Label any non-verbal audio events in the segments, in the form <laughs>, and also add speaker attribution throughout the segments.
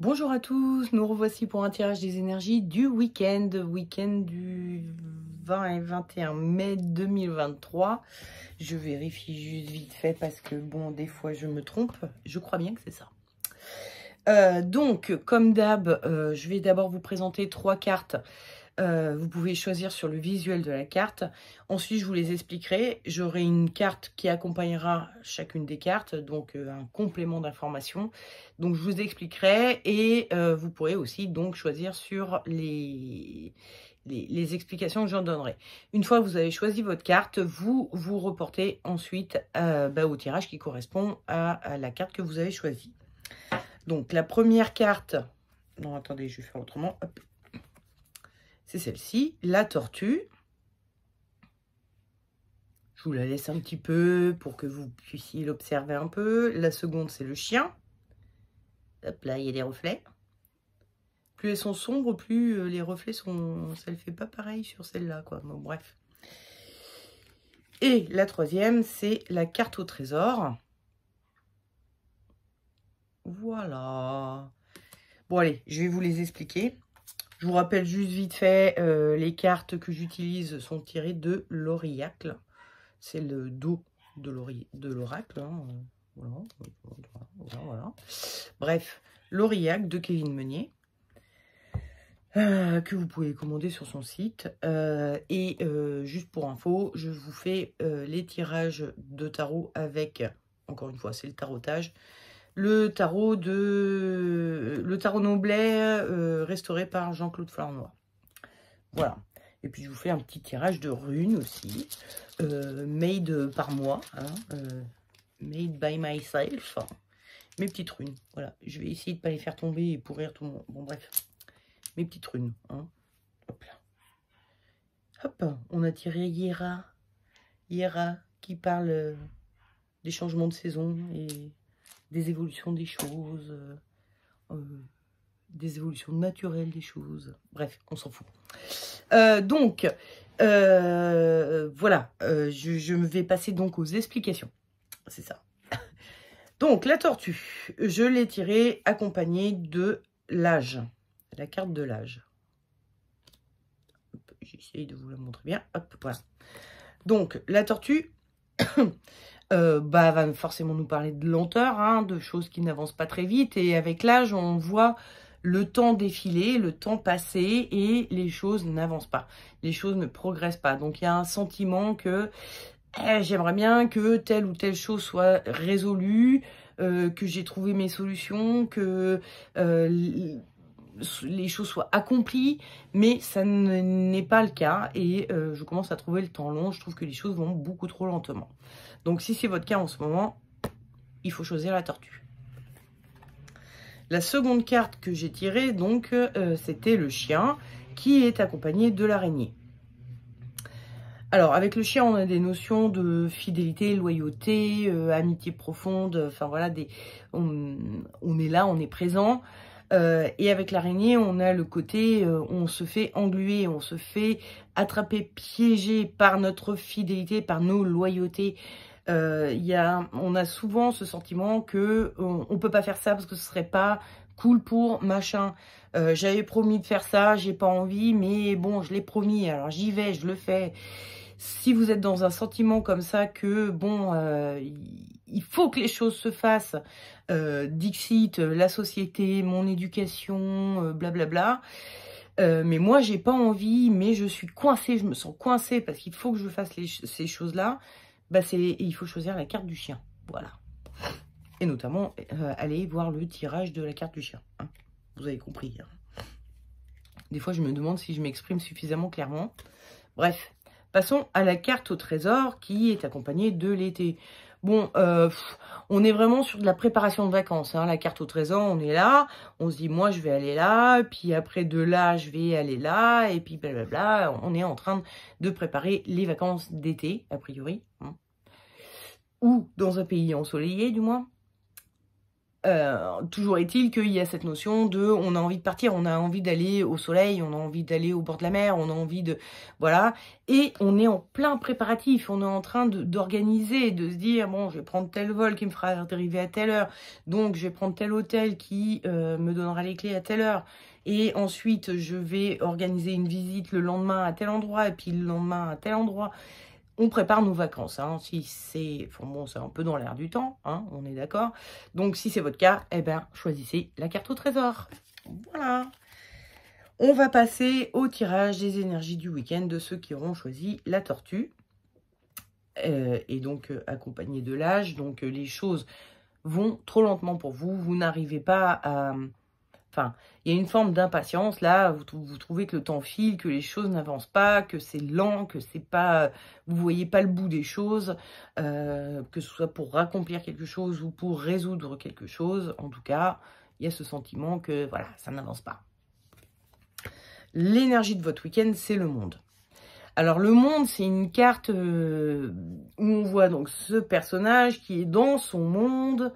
Speaker 1: Bonjour à tous, nous revoici pour un tirage des énergies du week-end, week-end du 20 et 21 mai 2023. Je vérifie juste vite fait parce que bon, des fois je me trompe, je crois bien que c'est ça. Euh, donc, comme d'hab, euh, je vais d'abord vous présenter trois cartes euh, vous pouvez choisir sur le visuel de la carte. Ensuite, je vous les expliquerai. J'aurai une carte qui accompagnera chacune des cartes, donc euh, un complément d'information. Donc, je vous expliquerai et euh, vous pourrez aussi donc choisir sur les, les, explications que j'en donnerai. Une fois que vous avez choisi votre carte, vous vous reportez ensuite bah, au tirage qui correspond à, la carte que vous avez choisie. Donc, la première carte... Non, attendez, je vais faire autrement. Hop c'est celle-ci, la tortue. Je vous la laisse un petit peu pour que vous puissiez l'observer un peu. La seconde, c'est le chien. Hop là, il y a des reflets. Plus elles sont sombres, plus euh, les reflets sont... Ça ne fait pas pareil sur celle-là, quoi. Bon, bref. Et la troisième, c'est la carte au trésor. Voilà. Bon, allez, je vais vous les expliquer. Je vous rappelle juste vite fait, euh, les cartes que j'utilise sont tirées de l'Oriacle. C'est le dos de l'oracle. Hein. Bref, l'Oriacle de Kevin Meunier. Euh, que vous pouvez commander sur son site. Euh, et juste pour info, je vous fais les tirages de tarot avec, encore une fois, c'est le tarotage, le tarot de le tarot noblet euh, restauré par Jean-Claude Flournoy. Voilà. Et puis je vous fais un petit tirage de runes aussi, euh, made par moi, hein, euh, made by myself. Mes petites runes. Voilà. Je vais essayer de pas les faire tomber et pourrir tout Bon bref, mes petites runes. Hein. Hop là. Hop, on a tiré Yera. Yera qui parle des changements de saison et des évolutions des choses, euh, euh, des évolutions naturelles des choses. Bref, on s'en fout. Euh, donc, voilà, je, vais passer donc aux explications. C'est ça. <laughs> Donc, la tortue, je l'ai tirée accompagnée de l'âge, la carte de l'âge. J'essaye de vous la montrer bien. Donc, la tortue euh, bah, va forcément nous parler de lenteur, hein, de choses qui n'avancent pas très vite. Et avec l'âge, on voit le temps défiler, le temps passer et les choses n'avancent pas. Les choses ne progressent pas. Donc il y a un sentiment que eh, j'aimerais bien que telle ou telle chose soit résolue, euh, que j'ai trouvé mes solutions, que euh, les choses soient accomplies, mais ça n'est pas le cas et je commence à trouver le temps long. Je trouve que les choses vont beaucoup trop lentement. Donc si c'est votre cas en ce moment, il faut choisir la tortue. La seconde carte que j'ai tirée, donc, euh, c'était le chien qui est accompagné de l'araignée. Alors, avec le chien, on a des notions de fidélité, loyauté, euh, amitié profonde. Enfin, voilà, on, est là, on est présent. Euh, et avec l'araignée, on a le côté, on se fait engluer, on se fait attraper, piéger par notre fidélité, par nos loyautés, euh, on a souvent ce sentiment que on, peut pas faire ça parce que ce serait pas cool pour machin. Euh, j'avais promis de faire ça, j'ai pas envie, mais bon, je l'ai promis, alors j'y vais, je le fais. Si vous êtes dans un sentiment comme ça que bon, euh, il faut que les choses se fassent, Dixit, la société, mon éducation, blablabla. Bla bla. mais moi j'ai pas envie, mais je suis coincée, je me sens coincée parce qu'il faut que je fasse ces choses-là. Bah, il faut choisir la carte du chien. Voilà. Et notamment, euh, aller voir le tirage de la carte du chien. Hein. Vous avez compris. Hein. Des fois, je me demande si je m'exprime suffisamment clairement. Bref, passons à la carte au trésor qui est accompagnée de l'été. Bon, euh, on est vraiment sur de la préparation de vacances. Hein, la carte au trésor, on est là. On se dit, moi, je vais aller là. Puis après, de là, je vais aller là. Et puis, blablabla. On est en train de préparer les vacances d'été, a priori ou dans un pays ensoleillé du moins. Euh, toujours est-il qu'il y a cette notion de on a envie de partir, on a envie d'aller au soleil, on a envie d'aller au bord de la mer, on a envie de... Voilà. Et on est en plein préparatif, on est en train d'organiser, de, se dire, bon, je vais prendre tel vol qui me fera arriver à telle heure, donc je vais prendre tel hôtel qui euh, me donnera les clés à telle heure. Et ensuite, je vais organiser une visite le lendemain à tel endroit, et puis le lendemain à tel endroit on prépare nos vacances. Hein. Si c'est, bon, c'est un peu dans l'air du temps, hein, on est d'accord. Donc si c'est votre cas, eh ben, choisissez la carte au trésor. Voilà. On va passer au tirage des énergies du week-end de ceux qui auront choisi la tortue. Euh, et donc euh, accompagné de l'âge. Donc euh, les choses vont trop lentement pour vous. Vous n'arrivez pas à Enfin, il y a une forme d'impatience là, vous, trouvez que le temps file, que les choses n'avancent pas, que c'est lent, que c'est pas, euh, vous voyez pas le bout des choses, euh, que ce soit pour accomplir quelque chose ou pour résoudre quelque chose, en tout cas, il y a ce sentiment que voilà, ça n'avance pas. L'énergie de votre week-end, c'est le monde. Alors le monde, c'est une carte euh, où on voit donc ce personnage qui est dans son monde,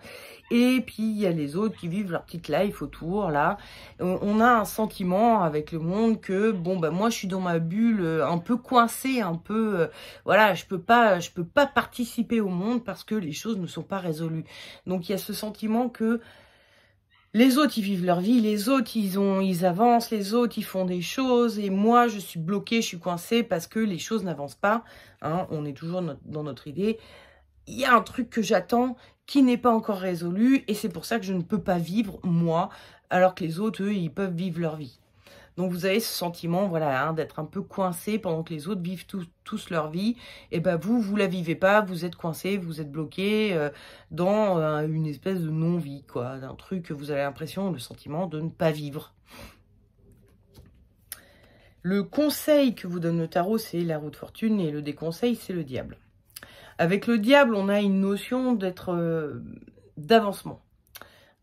Speaker 1: et puis il y a les autres qui vivent leur petite life autour là. Euh, on a un sentiment avec le monde que bon bah moi je suis dans ma bulle, euh, un peu coincée, un peu voilà, je peux pas, je peux pas participer au monde parce que les choses ne sont pas résolues. Donc il y a ce sentiment que les autres, ils vivent leur vie, les autres, ils, ont, ils avancent, les autres, ils font des choses, et moi, je suis bloquée, je suis coincée parce que les choses n'avancent pas. Hein, on est toujours dans notre idée. Il y a un truc que j'attends qui n'est pas encore résolu, et c'est pour ça que je ne peux pas vivre, moi, alors que les autres, eux, ils peuvent vivre leur vie. Donc vous avez ce sentiment voilà, hein, d'être un peu coincé pendant que les autres vivent tous leur vie. Et eh ben vous, vous la vivez pas, vous êtes coincé, vous êtes bloqué euh, dans euh, une espèce de non-vie, quoi. D'un truc que vous avez l'impression, le sentiment de ne pas vivre. Le conseil que vous donne le tarot, c'est la roue de fortune et le déconseil, c'est le diable. Avec le diable, on a une notion d'être euh, d'avancement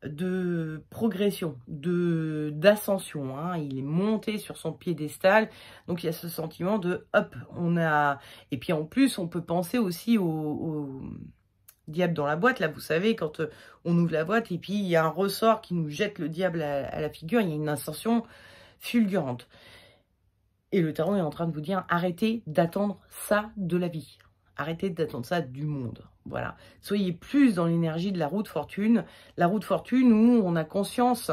Speaker 1: de progression, de d'ascension. Hein. Il est monté sur son piédestal, donc il y a ce sentiment de hop, on a. Et puis en plus, on peut penser aussi au, diable dans la boîte. Là, vous savez, quand euh, on ouvre la boîte et puis il y a un ressort qui nous jette le diable à, la figure, il y a une ascension fulgurante. Et le tarot est en train de vous dire arrêtez d'attendre ça de la vie, arrêtez d'attendre ça du monde. Voilà. Soyez plus dans l'énergie de la roue de fortune. La roue de fortune où on a conscience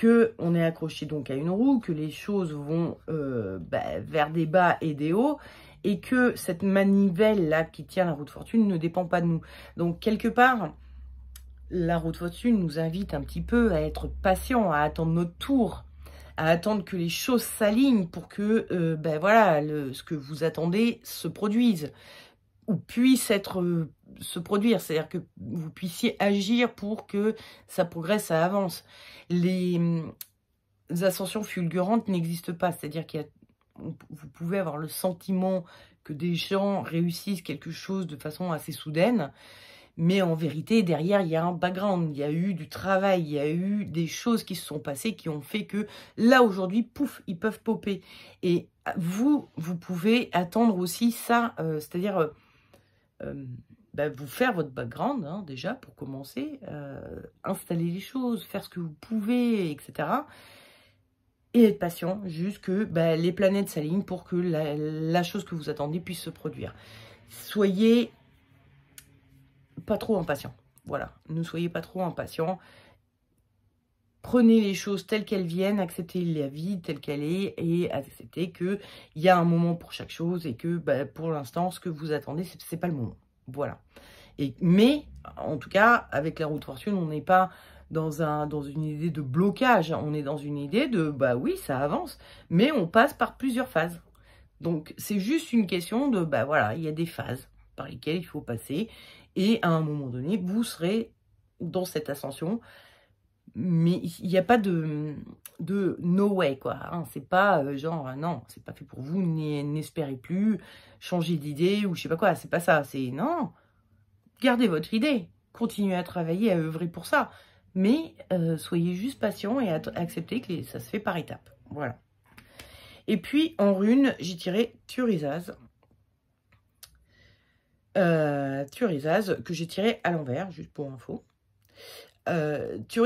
Speaker 1: qu'on est accroché donc à une roue, que les choses vont euh, bah, vers des bas et des hauts, et que cette manivelle là qui tient la roue de fortune ne dépend pas de nous. Donc quelque part, la roue de fortune nous invite un petit peu à être patient, à attendre notre tour, à attendre que les choses s'alignent pour que euh, ben voilà ce que vous attendez se produise ou puisse être euh, se produire, c'est-à-dire que vous puissiez agir pour que ça progresse, ça avance. Les, hum, ascensions fulgurantes n'existent pas, c'est-à-dire qu'il vous pouvez avoir le sentiment que des gens réussissent quelque chose de façon assez soudaine, mais en vérité, derrière, il y a un background, il y a eu du travail, il y a eu des choses qui se sont passées qui ont fait que là, aujourd'hui, pouf, ils peuvent popper. Et ah, vous, vous pouvez attendre aussi ça, euh, c'est-à-dire euh, euh, bah, vous faire votre background, hein, déjà, pour commencer, euh, installer les choses, faire ce que vous pouvez, etc. Et être patient jusque que bah, les planètes s'alignent pour que la, la chose que vous attendez puisse se produire. Soyez pas trop impatient. Voilà, ne soyez pas trop impatient prenez les choses telles qu'elles viennent, acceptez la vie telle qu'elle est et acceptez qu'il y a un moment pour chaque chose et que bah, pour l'instant, ce que vous attendez, ce n'est pas le moment. Voilà. Et, mais, en tout cas, avec la route fortune, on n'est pas dans, un, dans une idée de blocage, on est dans une idée de, bah oui, ça avance, mais on passe par plusieurs phases. Donc, c'est juste une question de, bah voilà, il y a des phases par lesquelles il faut passer et à un moment donné, vous serez dans cette ascension mais il n'y a pas de, no way, quoi. Hein. c'est pas euh, genre, euh, non, c'est pas fait pour vous, n'espérez plus, changez d'idée ou je sais pas quoi, c'est pas ça. C'est non, gardez votre idée, continuez à travailler, à œuvrer pour ça. Mais euh, soyez juste patient et acceptez que ça se fait par étapes. Voilà. Et puis en rune, j'ai tiré Thurizaz. Euh, que j'ai tiré à l'envers, juste pour info euh, qui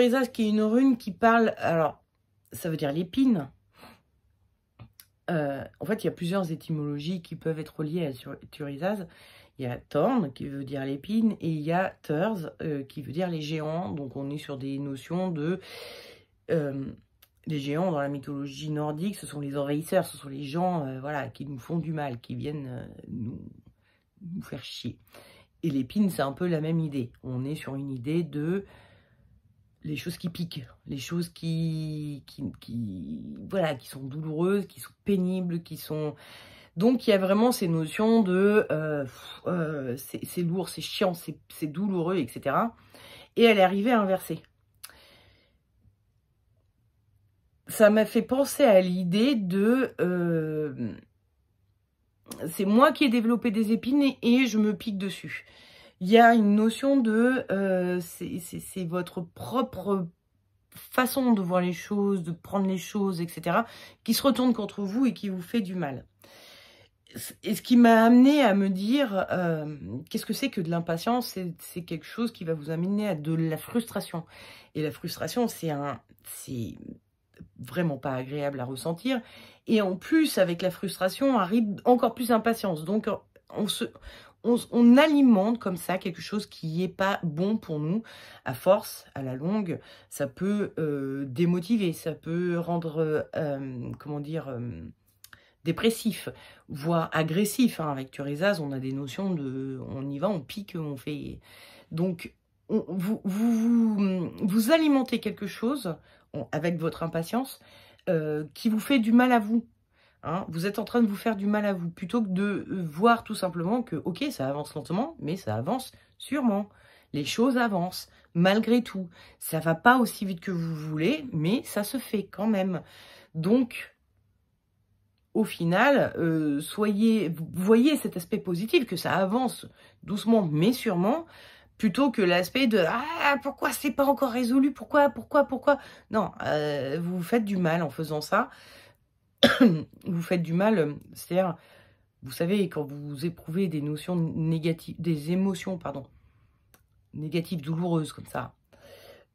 Speaker 1: est une rune qui parle, alors, ça veut dire l'épine. Euh, en fait, il y a plusieurs étymologies qui peuvent être reliées à Thurisas. Il y a Thorn, qui veut dire l'épine, et il y a Thurs, euh, qui veut dire les géants. Donc, on est sur des notions de... les euh, géants, dans la mythologie nordique, ce sont les envahisseurs, ce sont les gens voilà, qui nous font du mal, qui viennent nous, nous faire chier. Et l'épine, c'est un peu la même idée. On est sur une idée de les choses qui piquent, les choses qui, qui, voilà, qui sont douloureuses, qui sont pénibles, qui sont... Donc il y a vraiment ces notions de euh, euh, c'est lourd, c'est chiant, c'est douloureux, etc. Et elle est arrivée à inverser. Ça m'a fait penser à l'idée de... Euh, c'est moi qui ai développé des épines et je me pique dessus il y a une notion de euh, c'est votre propre façon de voir les choses, de prendre les choses, etc., qui se retourne contre vous et qui vous fait du mal. Et ce qui m'a amené à me dire euh, qu'est-ce que c'est que de l'impatience C'est quelque chose qui va vous amener à de la frustration. Et la frustration, c'est un, c'est vraiment pas agréable à ressentir. Et en plus, avec la frustration arrive encore plus impatience. Donc on se, on, alimente comme ça quelque chose qui n'est pas bon pour nous. À force, à la longue, ça peut euh, démotiver, ça peut rendre, euh, comment dire, euh, dépressif, voire agressif. Hein. Avec Thurisaz, on a des notions de on y va, on pique, on fait... Donc, vous, vous, alimentez quelque chose avec votre impatience qui vous fait du mal à vous, Hein, vous êtes en train de vous faire du mal à vous, plutôt que de euh, voir tout simplement que, ok, ça avance lentement, mais ça avance sûrement. Les choses avancent, malgré tout. Ça va pas aussi vite que vous voulez, mais ça se fait quand même. Donc, au final, euh, soyez, voyez cet aspect positif, que ça avance doucement, mais sûrement, plutôt que l'aspect de ah pourquoi c'est pas encore résolu pourquoi pourquoi pourquoi non euh, vous vous faites du mal en faisant ça <coughs> vous faites du mal, c'est-à-dire, vous savez, quand vous éprouvez des notions négatives, des émotions, pardon, négatives, douloureuses comme ça,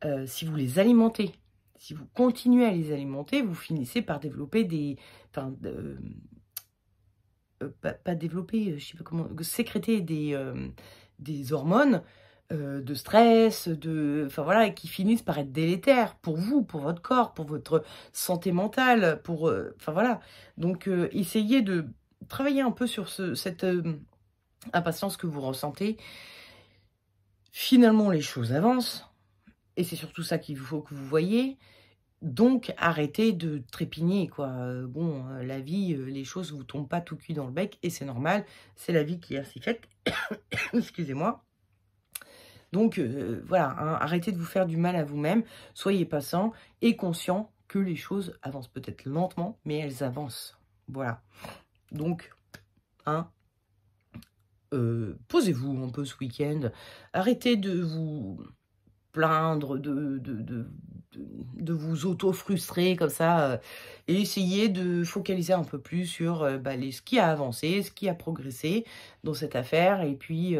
Speaker 1: euh, si vous les alimentez, si vous continuez à les alimenter, vous finissez par développer des, enfin, euh, pas, développer, je sais pas comment, sécréter des, euh, des hormones euh, de stress, de, enfin voilà, qui finissent par être délétères pour vous, pour votre corps, pour votre santé mentale, pour, euh, enfin voilà. Donc euh, essayez de travailler un peu sur cette impatience que vous ressentez. Finalement, les choses avancent, et c'est surtout ça qu'il faut que vous voyez. Donc, arrêtez de trépigner, quoi. Bon, la vie, les choses vous tombent pas tout cuit dans le bec, et c'est normal, c'est la vie qui est ainsi faite. <coughs> Excusez-moi. Donc euh, voilà, hein, arrêtez de vous faire du mal à vous-même, soyez patient et conscient que les choses avancent peut-être lentement, mais elles avancent. Voilà. Donc, hein, euh, posez-vous un peu ce week-end, arrêtez de vous plaindre, de, de, de, vous auto-frustrer comme ça, euh, et essayez de focaliser un peu plus sur bah, ce qui a avancé, ce qui a progressé dans cette affaire, et puis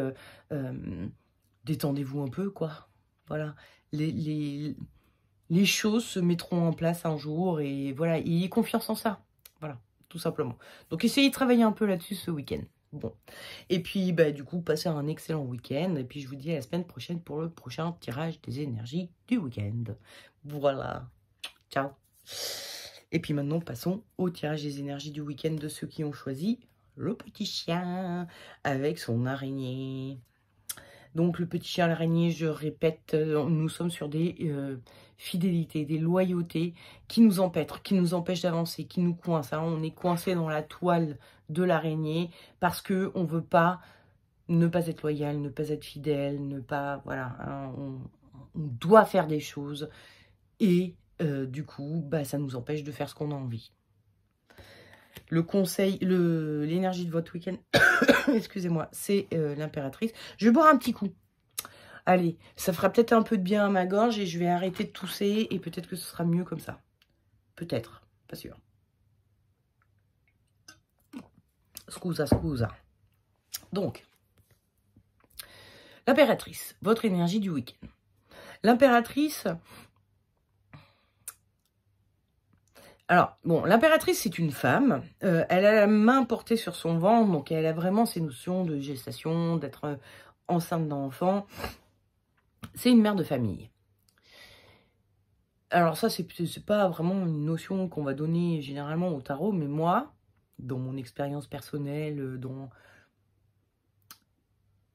Speaker 1: détendez-vous un peu, quoi. Voilà. Les, les, choses se mettront en place un jour et voilà, ayez confiance en ça. Voilà, tout simplement. Donc essayez de travailler un peu là-dessus ce week-end. Bon. Et puis, bah, du coup, passez un excellent week-end. Et puis, je vous dis à la semaine prochaine pour le prochain tirage des énergies du week-end. Voilà. Ciao. Et puis maintenant, passons au tirage des énergies du week-end de ceux qui ont choisi le petit chien avec son araignée. Donc le petit chien l'araignée, je répète, euh, nous sommes sur des euh, fidélités, des loyautés qui nous empêtrent, qui nous empêchent d'avancer, qui nous coincent. Hein. On est coincé dans la toile de l'araignée parce qu'on ne veut pas ne pas être loyal, ne pas être fidèle, ne pas voilà, hein, on, doit faire des choses et euh, du coup, bah, ça nous empêche de faire ce qu'on a envie le conseil, l'énergie de votre week-end, <coughs> excusez-moi, c'est euh, l'impératrice. Je vais boire un petit coup. Allez, ça fera peut-être un peu de bien à ma gorge et je vais arrêter de tousser et peut-être que ce sera mieux comme ça. Peut-être, pas sûr. Scusa, scusa. Donc, l'impératrice, votre énergie du week-end. L'impératrice, Alors, bon, l'impératrice, c'est une femme. Euh, elle a la main portée sur son ventre, donc elle a vraiment ces notions de gestation, d'être euh, enceinte d'enfant. C'est une mère de famille. Alors ça, c'est pas vraiment une notion qu'on va donner généralement au tarot, mais moi, dans mon expérience personnelle, euh, dans...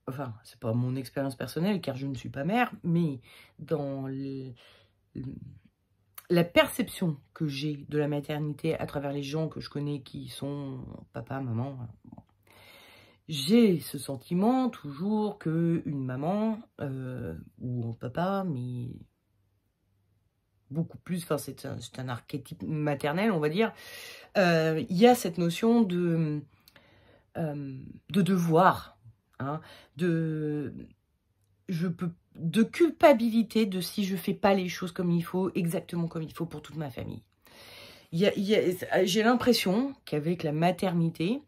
Speaker 1: Enfin, c'est pas mon expérience personnelle, car je ne suis pas mère, mais dans la perception que j'ai de la maternité à travers les gens que je connais qui sont papa, maman, euh, j'ai ce sentiment toujours que une maman euh, ou un papa, mais beaucoup plus, enfin c'est un, archétype maternel, on va dire, euh, il y a cette notion de, devoir, hein, de je peux de culpabilité de si je fais pas les choses comme il faut, exactement comme il faut pour toute ma famille. J'ai l'impression qu'avec la maternité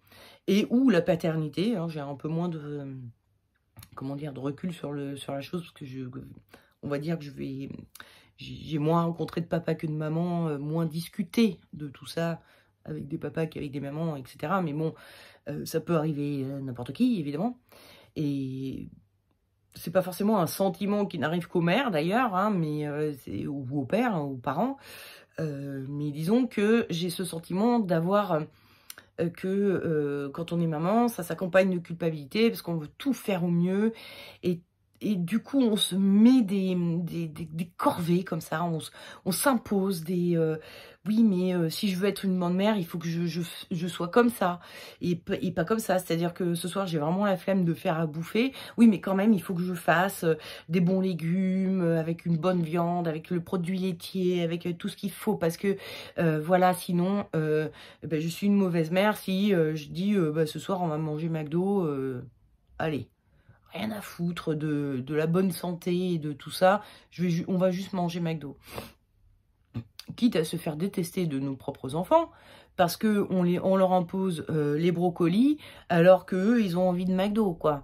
Speaker 1: et ou la paternité, hein, j'ai un peu moins de comment dire de recul sur le sur la chose parce que je on va dire que je vais j'ai moins rencontré de papa que de maman, euh, moins discuté de tout ça avec des papas qu'avec des mamans, etc. Mais bon, euh, ça peut arriver euh, n'importe qui, évidemment. Et c'est pas forcément un sentiment qui n'arrive qu'aux mères, d'ailleurs, hein, mais euh, c'est ou au père, hein, aux parents. Euh, mais disons que j'ai ce sentiment d'avoir euh, que quand on est maman, ça s'accompagne de culpabilité parce qu'on veut tout faire au mieux et et du coup, on se met des, des, corvées comme ça, on, s'impose des... Euh, oui, mais euh, si je veux être une bonne mère, il faut que je, je, sois comme ça et, pas comme ça. C'est-à-dire que ce soir, j'ai vraiment la flemme de faire à bouffer. Oui, mais quand même, il faut que je fasse euh, des bons légumes, avec une bonne viande, avec le produit laitier, avec tout ce qu'il faut. Parce que, voilà, sinon, ben, je suis une mauvaise mère si je dis, ben, ce soir, on va manger McDo. allez rien à foutre de, la bonne santé et de tout ça. on va juste manger McDo. Quitte à se faire détester de nos propres enfants, parce que on, leur impose euh, les brocolis, alors qu'eux, ils ont envie de McDo, quoi.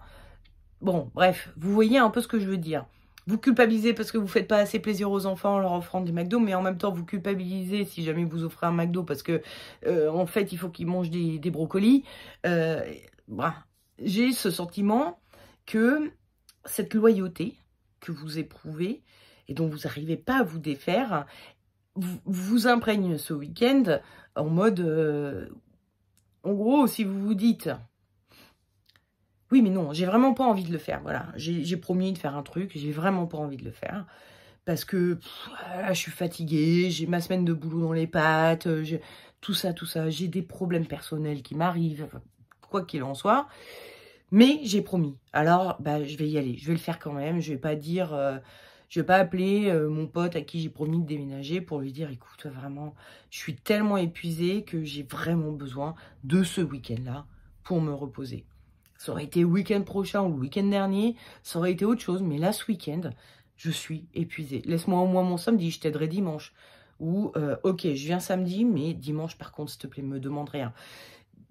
Speaker 1: Bon, bref, vous voyez un peu ce que je veux dire. Vous culpabilisez parce que vous ne faites pas assez plaisir aux enfants en leur offrant des McDo, mais en même temps, vous culpabilisez si jamais vous offrez un McDo parce que, euh, en fait, il faut qu'ils mangent des, des brocolis. Euh, bah, j'ai ce sentiment que cette loyauté que vous éprouvez et dont vous n'arrivez pas à vous défaire, vous, imprègne ce week-end en mode... Euh, en gros, si vous vous dites... Oui, mais non, j'ai vraiment pas envie de le faire, voilà. J'ai promis de faire un truc, j'ai vraiment pas envie de le faire parce que ah, je suis fatiguée, j'ai ma semaine de boulot dans les pattes, euh, tout ça, tout ça, j'ai des problèmes personnels qui m'arrivent, quoi qu'il en soit. Mais j'ai promis. Alors, bah, je vais y aller. Je vais le faire quand même. Je vais pas dire, je euh, je vais pas appeler euh, mon pote à qui j'ai promis de déménager pour lui dire, écoute, vraiment, je suis tellement épuisée que j'ai vraiment besoin de ce week-end-là pour me reposer. Ça aurait été week-end prochain ou week-end dernier, ça aurait été autre chose. Mais là, ce week-end, je suis épuisée. Laisse-moi au moins mon samedi, je t'aiderai dimanche. Ou, euh, ok, je viens samedi, mais dimanche, par contre, s'il te plaît, me demande rien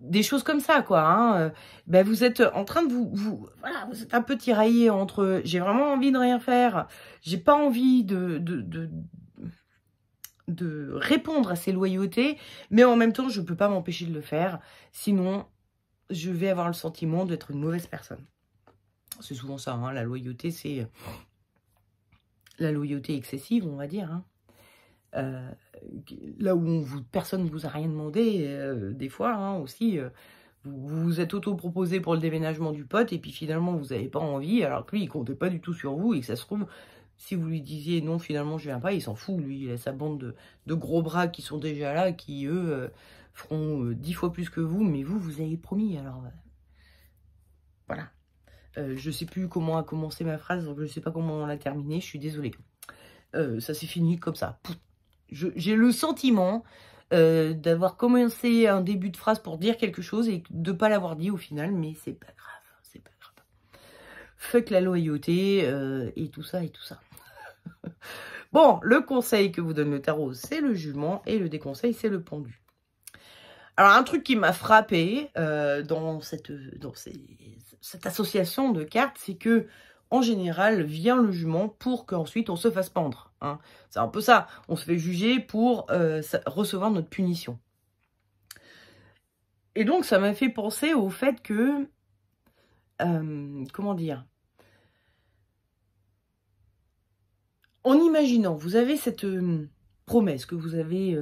Speaker 1: des choses comme ça, quoi. Hein. Euh, ben, vous êtes en train de vous, vous, voilà, vous êtes un peu tiraillé entre j'ai vraiment envie de rien faire, j'ai pas envie de, de, de, de répondre à ces loyautés, mais en même temps, je peux pas m'empêcher de le faire, sinon je vais avoir le sentiment d'être une mauvaise personne. C'est souvent ça, hein, la loyauté, c'est la loyauté excessive, on va dire. Hein. Euh, là où vous, personne ne vous a rien demandé, euh, des fois hein, aussi, euh, vous, vous êtes auto-proposé pour le déménagement du pote et puis finalement vous n'avez pas envie, alors que lui il comptait pas du tout sur vous et que ça se trouve, si vous lui disiez non finalement je viens pas, il s'en fout lui, il a sa bande de, gros bras qui sont déjà là, qui eux feront dix fois plus que vous, mais vous vous avez promis alors voilà. je je sais plus comment a commencé ma phrase, donc je sais pas comment on l'a terminée, je suis désolée. ça s'est fini comme ça. J'ai le sentiment euh, d'avoir commencé un début de phrase pour dire quelque chose et de ne pas l'avoir dit au final, mais c'est pas grave, c'est pas grave. Fuck la loyauté euh, et tout ça et tout ça. <laughs> bon, le conseil que vous donne le tarot, c'est le jugement et le déconseil, c'est le pendu. Alors, un truc qui m'a frappé euh, dans, cette, dans cette association de cartes, c'est que en général, vient le jument pour qu'ensuite on se fasse pendre. Hein. C'est un peu ça. On se fait juger pour euh, recevoir notre punition. Et donc, ça m'a fait penser au fait que... Euh, comment dire En imaginant, vous avez cette euh, promesse que vous avez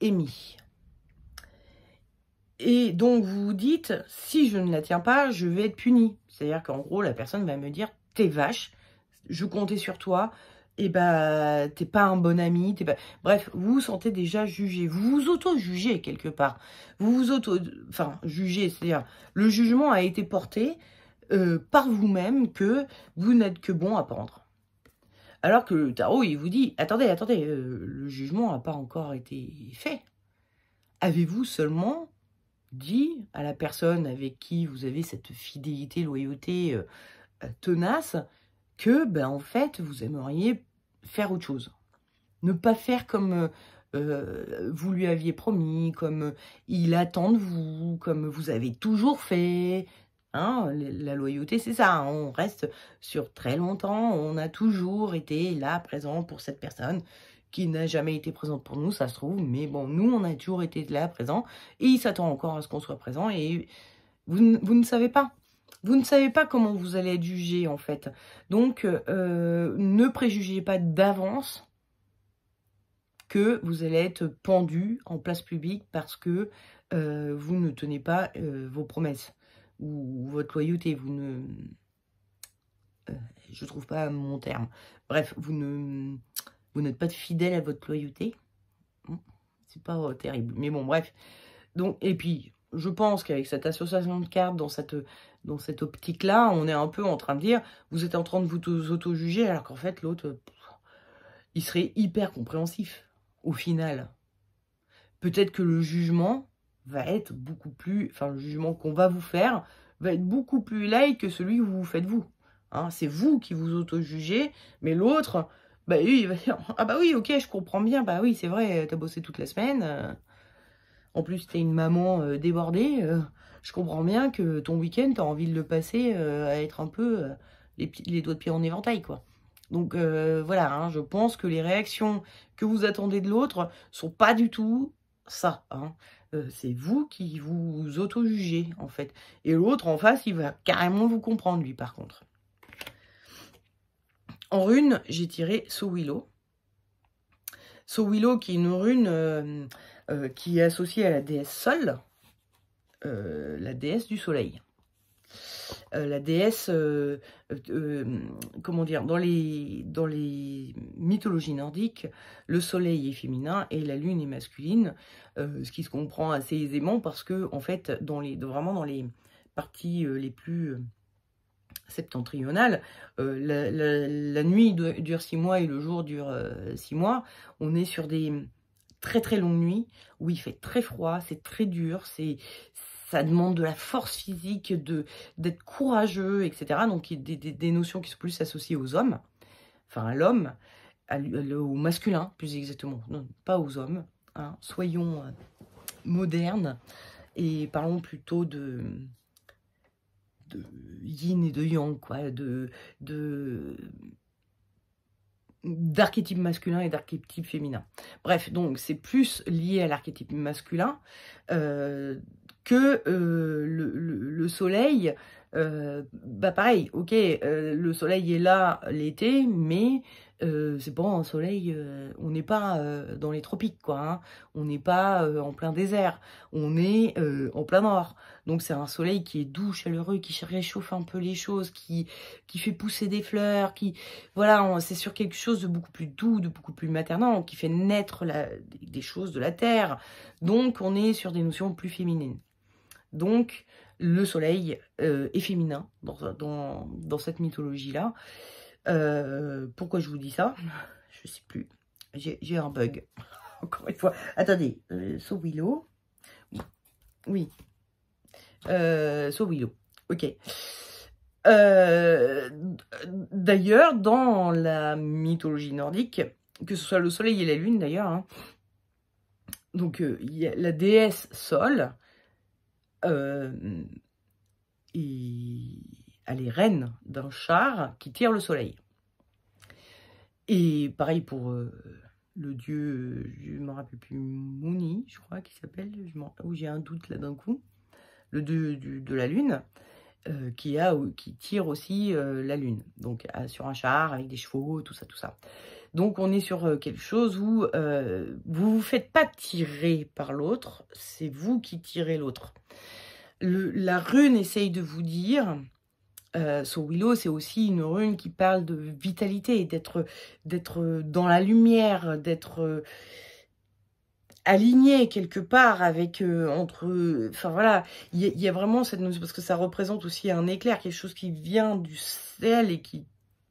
Speaker 1: émise. Et donc, vous vous dites, si je ne la tiens pas, je vais être puni. C'est-à-dire qu'en gros, la personne va me dire, t'es vache, je comptais sur toi, et bah t'es pas un bon ami, t'es pas... Bref, vous vous sentez déjà jugé, vous vous auto-jugez quelque part, vous vous auto... Enfin, jugez, c'est-à-dire, le jugement a été porté euh, par vous-même que vous n'êtes que bon à prendre. Alors que le tarot, il vous dit, attendez, attendez, euh, le jugement n'a pas encore été fait. Avez-vous seulement dit à la personne avec qui vous avez cette fidélité, loyauté, euh, euh, tenace que, ben, en fait, vous aimeriez faire autre chose. Ne pas faire comme euh, euh, vous lui aviez promis, comme il attend de vous, comme vous avez toujours fait. Hein, la loyauté, c'est ça. Hein. on reste sur très longtemps. On a toujours été là, présent pour cette personne qui n'a jamais été présente pour nous, ça se trouve. Mais bon, nous, on a toujours été là, présent. Et il s'attend encore à ce qu'on soit présent. Et vous, vous ne savez pas. Vous ne savez pas comment vous allez être jugé, en fait. Donc, euh, ne préjugez pas d'avance que vous allez être pendu en place publique parce que euh, vous ne tenez pas euh, vos promesses ou votre loyauté. Vous ne... je ne trouve pas mon terme. Bref, vous ne... Vous n'êtes pas fidèle à votre loyauté. C'est pas terrible. Mais bon, bref. Donc, et puis, je pense qu'avec cette association de cartes, dans cette dans cette optique-là, on est un peu en train de dire, vous êtes en train de vous auto-juger, alors qu'en fait, l'autre, il serait hyper compréhensif, au final. Peut-être que le jugement va être beaucoup plus, enfin, le jugement qu'on va vous faire va être beaucoup plus light que celui que vous faites vous. Hein. c'est vous qui vous auto-jugez, mais l'autre, bah lui, il va dire, ah bah oui, ok, je comprends bien, bah oui, c'est vrai, t'as bossé toute la semaine, euh, en plus, es une maman euh, débordée. Euh, je comprends bien que ton week-end, as envie de le passer euh, à être un peu les, doigts de pied en éventail, quoi. Donc voilà, hein, je pense que les réactions que vous attendez de l'autre sont pas du tout ça. Hein. c'est vous qui vous auto-jugez, en fait. Et l'autre, en face, il va carrément vous comprendre, lui, par contre. En rune, j'ai tiré So Willow. So Willow, qui est une rune euh, qui est associée à la déesse Sol, euh, la déesse du soleil. Euh, la déesse, comment dire, dans les, dans les mythologies nordiques, le soleil est féminin et la lune est masculine, ce qui se comprend assez aisément parce que, en fait, dans les, vraiment dans les parties les plus septentrionales, la, nuit dure six mois et le jour dure six mois, on est sur des, très très longue nuit, où il fait très froid, c'est très dur, c'est ça demande de la force physique, de d'être courageux, etc. Donc des, des, des, notions qui sont plus associées aux hommes, enfin à l'homme, au masculin plus exactement, pas aux hommes. Hein. Soyons euh, modernes et parlons plutôt de yin et de yang, quoi, de d'archétype masculin et d'archétype féminin. Bref, donc c'est plus lié à l'archétype masculin euh, que euh, le, soleil. Euh, bah pareil, ok, le soleil est là l'été, mais euh, c'est pas un soleil, euh, on n'est pas euh, dans les tropiques, quoi. Hein. On n'est pas en plein désert, on est en plein nord. Donc c'est un soleil qui est doux, chaleureux, qui réchauffe un peu les choses, qui, qui fait pousser des fleurs, qui voilà, c'est sur quelque chose de beaucoup plus doux, de beaucoup plus maternant, qui fait naître des choses de la terre. Donc on est sur des notions plus féminines. Donc le soleil est féminin dans, dans cette mythologie-là. Euh, pourquoi je vous dis ça <laughs> Je ne sais plus. J'ai un bug. <laughs> Encore une fois. Attendez. Euh, so Willow. Oui. Euh, so Willow. Ok. Euh, d'ailleurs, dans la mythologie nordique, que ce soit le soleil et la lune d'ailleurs, hein, donc la déesse Sol, et elle est reine d'un char qui tire le soleil. Et pareil pour euh, le dieu, je ne me rappelle plus, Mouni, je crois qu'il s'appelle, où j'ai un doute là d'un coup, le dieu de la lune, euh, qui, a, qui tire aussi euh, la lune, donc sur un char avec des chevaux, tout ça, tout ça. Donc on est sur quelque chose où vous vous faites pas tirer par l'autre, c'est vous qui tirez l'autre. La rune essaye de vous dire euh, so Willow, c'est aussi une rune qui parle de vitalité, d'être d'être dans la lumière, d'être euh, aligné quelque part avec euh, entre enfin voilà il y, a vraiment cette notion parce que ça représente aussi un éclair quelque chose qui vient du ciel et qui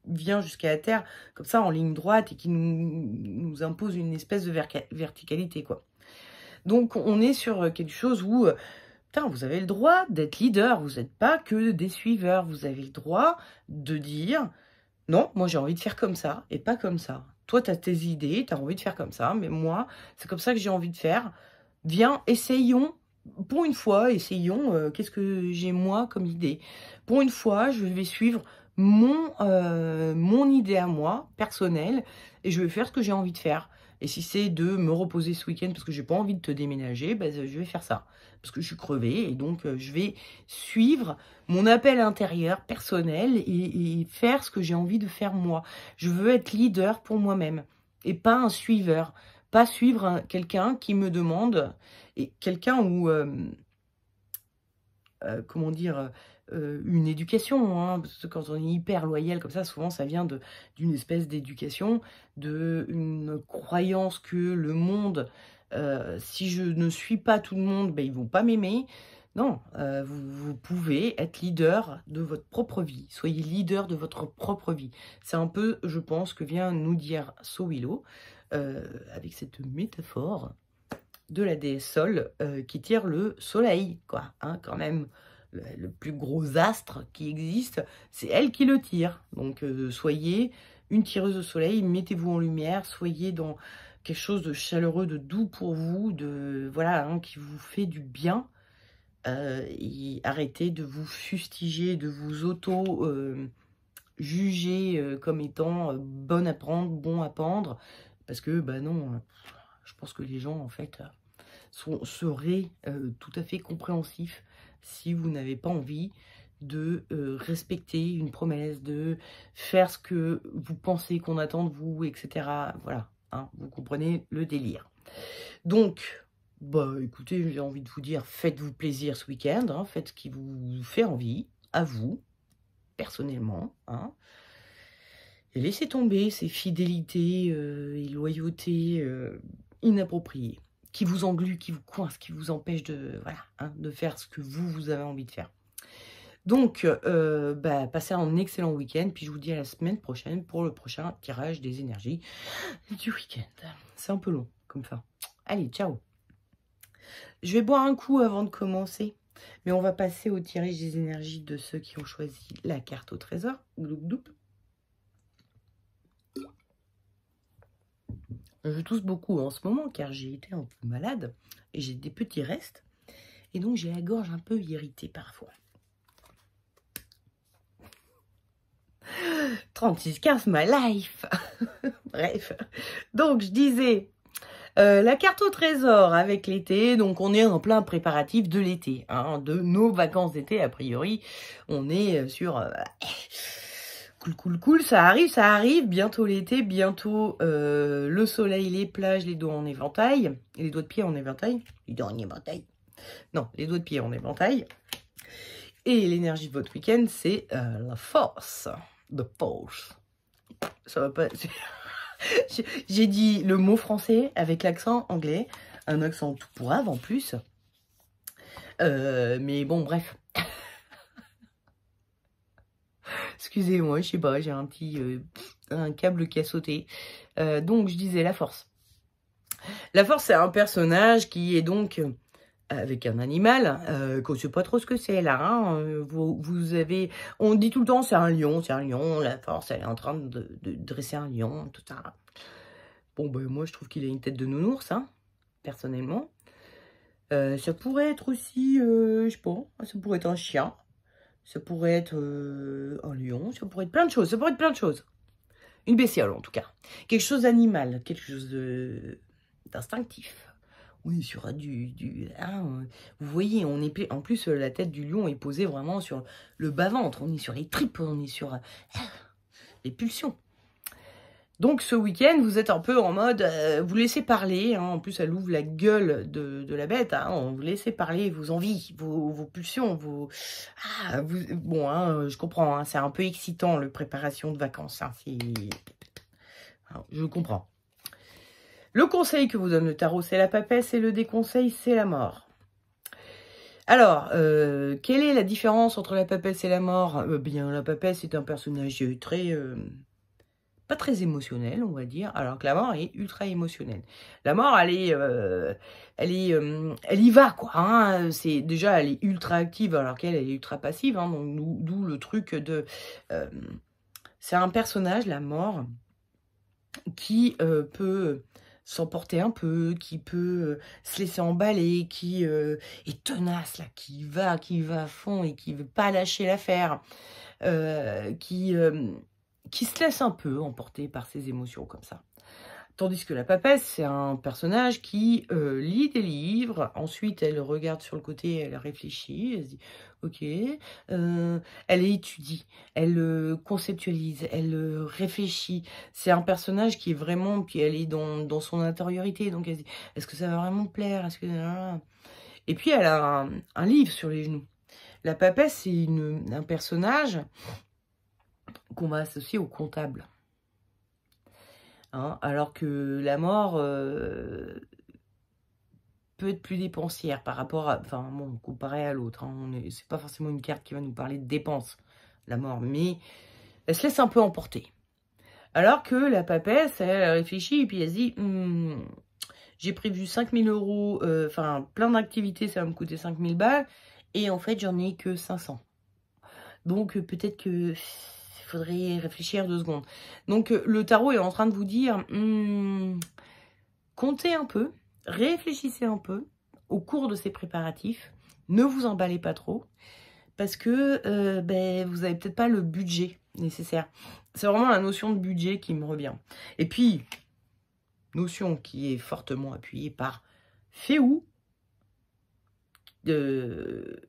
Speaker 1: vient jusqu'à la terre comme ça en ligne droite et qui nous, nous impose une espèce de verticalité quoi donc on est sur quelque chose où vous avez le droit d'être leader, vous n'êtes pas que des suiveurs, vous avez le droit de dire, non, moi j'ai envie de faire comme ça et pas comme ça. Toi, tu as tes idées, tu as envie de faire comme ça, mais moi, c'est comme ça que j'ai envie de faire. Viens, essayons, pour une fois, essayons, euh, qu'est-ce que j'ai moi comme idée Pour une fois, je vais suivre mon, euh, mon idée à moi, personnelle, et je vais faire ce que j'ai envie de faire. Et si c'est de me reposer ce week-end parce que j'ai pas envie de te déménager, ben, je vais faire ça parce que je suis crevée et donc euh, je vais suivre mon appel intérieur personnel et, faire ce que j'ai envie de faire moi. Je veux être leader pour moi-même et pas un suiveur, pas suivre quelqu'un qui me demande et quelqu'un où euh, euh, comment dire une éducation. Hein, parce que quand on est hyper loyal comme ça, souvent ça vient d'une espèce d'éducation, d'une croyance que le monde euh, si je ne suis pas tout le monde, ben, ils ne vont pas m'aimer. Non, euh, vous, pouvez être leader de votre propre vie. Soyez leader de votre propre vie. C'est un peu, je pense, que vient nous dire So euh, avec cette métaphore de la déesse Sol qui tire le soleil, quoi, hein, quand même le, plus gros astre qui existe, c'est elle qui le tire. Donc soyez une tireuse de soleil, mettez-vous en lumière, soyez dans quelque chose de chaleureux, de doux pour vous, de voilà, hein, qui vous fait du bien. Euh, et arrêtez de vous fustiger, de vous auto juger euh, comme étant euh, bon à prendre, bon à pendre, parce que ben non, je pense que les gens en fait seraient tout à fait compréhensifs si vous n'avez pas envie de respecter une promesse, de faire ce que vous pensez qu'on attend de vous, etc. Voilà, Hein, vous comprenez le délire. Donc, bah écoutez, j'ai envie de vous dire, faites-vous plaisir ce week-end, hein, faites ce qui vous fait envie, à vous, personnellement. Hein. et laissez tomber ces fidélités euh, et loyautés euh, inappropriées, qui vous engluent, qui vous coincent, qui vous empêchent de, de faire ce que vous, vous avez envie de faire. Donc, euh, bah, passez un excellent week-end. Puis je vous dis à la semaine prochaine pour le prochain tirage des énergies du week-end. C'est un peu long comme ça. Allez, ciao. Je vais boire un coup avant de commencer. Mais on va passer au tirage des énergies de ceux qui ont choisi la carte au trésor. Je tousse beaucoup en ce moment car j'ai été un peu malade et j'ai des petits restes. Et donc j'ai la gorge un peu irritée parfois. 36 15 my life <laughs> Bref. Donc, je disais, euh, la carte au trésor avec l'été, donc on est en plein préparatif de l'été, hein, de nos vacances d'été, a priori, on est euh, sur... Euh, cool, cool, cool, ça arrive, ça arrive, bientôt l'été, bientôt le soleil, les plages, les doigts en éventail, les doigts de pied en éventail, les doigts en éventail, non, les doigts de pied en éventail, et l'énergie de votre week-end, c'est la force the force. Ça va pas. <laughs> J'ai dit le mot français avec l'accent anglais, un accent tout brave en plus. Euh, mais bon, bref. <laughs> Excusez-moi, je sais pas, j'ai un petit euh, un câble qui a sauté. Euh, donc je disais la force. La force, c'est un personnage qui est donc avec un animal, euh, qu'on ne sait pas trop ce que c'est là. Hein, euh, vous, avez, on dit tout le temps c'est un lion, c'est un lion, la force elle est en train de, dresser un lion, tout ça. Bon ben moi je trouve qu'il a une tête de nounours, hein, personnellement. Euh, ça pourrait être aussi, euh, je sais pas, ça pourrait être un chien, ça pourrait être euh, un lion, ça pourrait être plein de choses, ça pourrait être plein de choses. Une bestiole en tout cas, quelque chose d'animal, quelque chose d'instinctif oui, sur du... du ah, vous voyez, on est, en plus, euh, la tête du lion est posée vraiment sur le bas-ventre. On est sur les tripes, on est sur ah, les pulsions. Donc ce week-end, vous êtes un peu en mode, euh, vous laissez parler, hein. en plus elle ouvre la gueule de, la bête, hein. on vous laissez parler vos envies, vos, pulsions, vos... Ah, bon, hein, euh, je comprends, c'est un peu excitant, le préparation de vacances, Je comprends. Le conseil que vous donne le tarot, c'est la papesse et le déconseil, c'est la mort. Alors, euh, quelle est la différence entre la papesse et la mort euh, bien, la papesse est un personnage très... Euh, pas très émotionnel, on va dire, alors que la mort est ultra émotionnelle. La mort, elle est... elle, est elle y va, quoi. Hein. c'est Déjà, elle est ultra active, alors qu'elle est ultra passive. Hein, D'où le truc de... c'est un personnage, la mort, qui peut s'emporter un peu, qui peut euh, se laisser emballer, qui euh, est tenace, là, qui va, qui va à fond et qui veut pas lâcher l'affaire, euh, qui, qui se laisse un peu emporter par ses émotions comme ça. Tandis que la papesse, c'est un personnage qui euh, lit des livres, ensuite elle regarde sur le côté, elle réfléchit, elle se dit ok, euh, elle étudie, elle euh, conceptualise, elle réfléchit. C'est un personnage qui est vraiment, puis elle est dans, son intériorité, donc elle se dit est-ce que ça va vraiment plaire est-ce que... Hein, hein. Et puis elle a un, un, livre sur les genoux. La papesse, c'est un personnage qu'on va associer au comptable Hein, alors que la mort euh, peut être plus dépensière par rapport à... Enfin, bon, comparé à l'autre. Hein, c'est pas forcément une carte qui va nous parler de dépenses, la mort. Mais elle se laisse un peu emporter. Alors que la papesse, elle réfléchit et puis elle se dit... Hmm, j'ai prévu 5000 euros, euh, enfin plein d'activités, ça va me coûter 5000 balles. Et en fait, j'en ai que 500. Donc euh, peut-être que il faudrait réfléchir deux secondes. Donc euh, le tarot est en train de vous dire, hmm, comptez un peu, réfléchissez un peu au cours de ces préparatifs, ne vous emballez pas trop, parce que euh, ben, vous n'avez peut-être pas le budget nécessaire. C'est vraiment la notion de budget qui me revient. Et puis, notion qui est fortement appuyée par Féou, de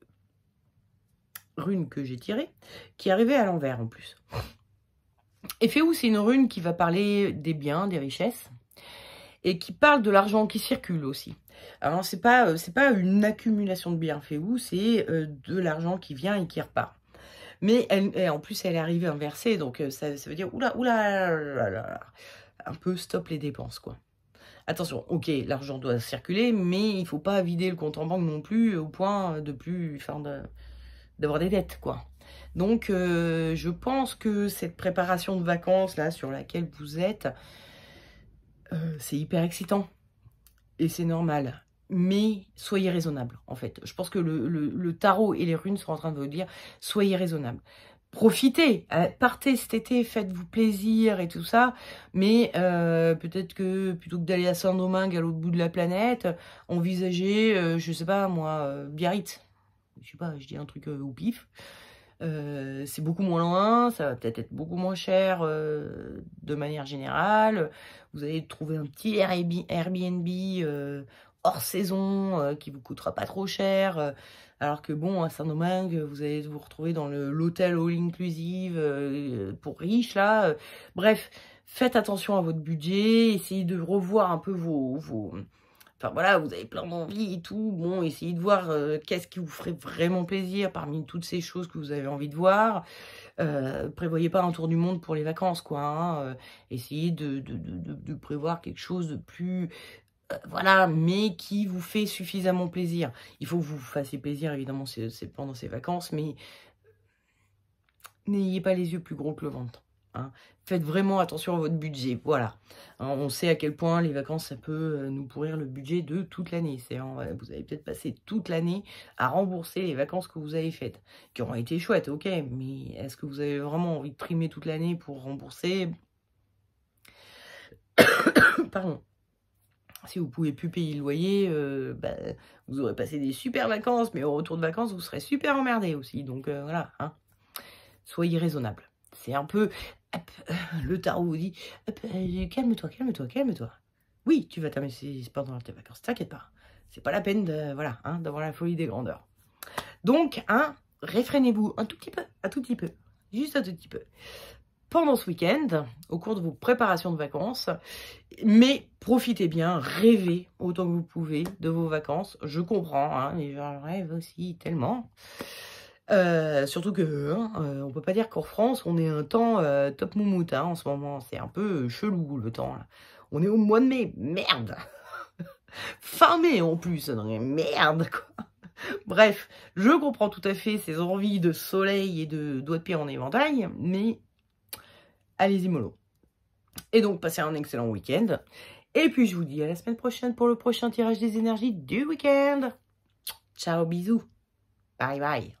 Speaker 1: rune que j'ai tirée, qui arrivait à l'envers en plus. Et Féou, c'est une rune qui va parler des biens, des richesses, et qui parle de l'argent qui circule aussi. Alors, c'est n'est pas, euh, pas une accumulation de biens, Féou, c'est euh, de l'argent qui vient et qui repart. Mais elle, en plus, elle est arrivée inversée, donc euh, ça, veut dire, oula, oula, là, un peu stop les dépenses, quoi. Attention, ok, l'argent doit circuler, mais il faut pas vider le compte en banque non plus au point de plus... de, d'avoir des dettes, quoi. Donc, euh, je pense que cette préparation de vacances, là, sur laquelle vous êtes, euh, c'est hyper excitant. Et c'est normal. Mais soyez raisonnable, en fait. Je pense que le, tarot et les runes sont en train de vous dire, soyez raisonnable. Profitez, euh, partez cet été, faites-vous plaisir et tout ça. Mais peut-être que plutôt que d'aller à Saint-Domingue, à l'autre bout de la planète, envisagez, je sais pas moi, Biarritz je sais pas, je dis un truc euh, au pif. Euh, c'est beaucoup moins loin, ça va peut-être être beaucoup moins cher euh, de manière générale. Vous allez trouver un petit Airbnb hors saison qui vous coûtera pas trop cher. alors que bon, à Saint-Domingue, vous allez vous retrouver dans l'hôtel all-inclusive pour riche là. Bref, faites attention à votre budget, essayez de revoir un peu vos, vos Enfin voilà, vous avez plein d'envie et tout. Bon, essayez de voir euh, qu'est-ce qui vous ferait vraiment plaisir parmi toutes ces choses que vous avez envie de voir. Euh, prévoyez pas un tour du monde pour les vacances, quoi. Hein. Euh, essayez de, de, de, de, prévoir quelque chose de plus... voilà, mais qui vous fait suffisamment plaisir. Il faut que vous fassiez plaisir, évidemment, c'est pendant ces vacances, mais n'ayez pas les yeux plus gros que le ventre. Hein faites vraiment attention à votre budget. Voilà. on sait à quel point les vacances, ça peut euh, nous pourrir le budget de toute l'année. C'est hein, Vous avez peut-être passé toute l'année à rembourser les vacances que vous avez faites, qui ont été chouettes, ok, mais est-ce que vous avez vraiment envie de trimer toute l'année pour rembourser <coughs> Pardon. Si vous pouvez plus payer le loyer, euh, bah, vous aurez passé des super vacances, mais au retour de vacances, vous serez super emmerdé aussi. Donc euh, voilà, hein. soyez raisonnable. C'est un peu euh, le tarot vous dit euh, calme-toi, calme-toi, calme-toi. Oui, tu vas t'amuser pendant tes vacances, t'inquiète pas. C'est pas la peine de, voilà, hein, d'avoir la folie des grandeurs. Donc, hein, réfrénez-vous un tout petit peu, un tout petit peu, juste un tout petit peu. Pendant ce week-end, au cours de vos préparations de vacances, mais profitez bien, rêvez autant que vous pouvez de vos vacances. Je comprends, mais hein, les rêve aussi tellement. Euh, surtout que hein, euh, on peut pas dire qu'en France on est un temps euh, top moumoute hein, en ce moment. C'est un peu chelou le temps. On est au mois de mai, merde. <laughs> fin mai en plus, merde quoi. <laughs> Bref, je comprends tout à fait ces envies de soleil et de doigts de pierre en éventail, mais allez-y mollo. Et donc, passez un excellent week-end. Et puis, je vous dis à la semaine prochaine pour le prochain tirage des énergies du week-end. Ciao, bisous. Bye bye.